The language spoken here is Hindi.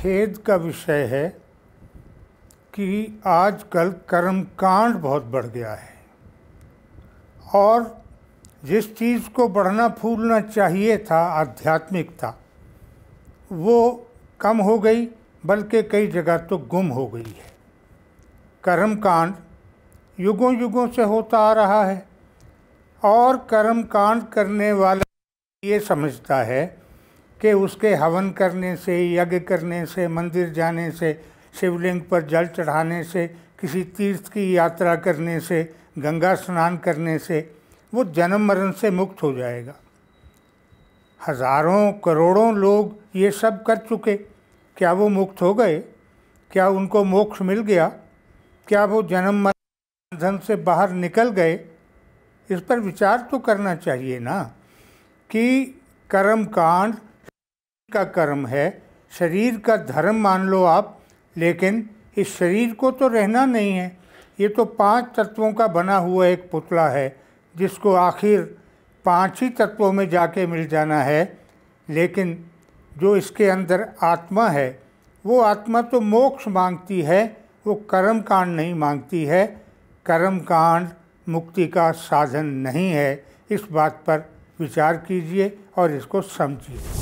खेद का विषय है कि आजकल कर्म कांड बहुत बढ़ गया है और जिस चीज़ को बढ़ना फूलना चाहिए था आध्यात्मिकता वो कम हो गई बल्कि कई जगह तो गुम हो गई है कर्म कांड युगों युगों से होता आ रहा है और कर्म कांड करने वाला ये समझता है कि उसके हवन करने से यज्ञ करने से मंदिर जाने से शिवलिंग पर जल चढ़ाने से किसी तीर्थ की यात्रा करने से गंगा स्नान करने से वो जन्म मरण से मुक्त हो जाएगा हजारों करोड़ों लोग ये सब कर चुके क्या वो मुक्त हो गए क्या उनको मोक्ष मिल गया क्या वो जन्म मरण धन से बाहर निकल गए इस पर विचार तो करना चाहिए ना कि कर्म कांड का कर्म है शरीर का धर्म मान लो आप लेकिन इस शरीर को तो रहना नहीं है ये तो पांच तत्वों का बना हुआ एक पुतला है जिसको आखिर पांच ही तत्वों में जाके मिल जाना है लेकिन जो इसके अंदर आत्मा है वो आत्मा तो मोक्ष मांगती है वो कर्म कांड नहीं मांगती है कर्म कांड मुक्ति का साधन नहीं है इस बात पर विचार कीजिए और इसको समझिए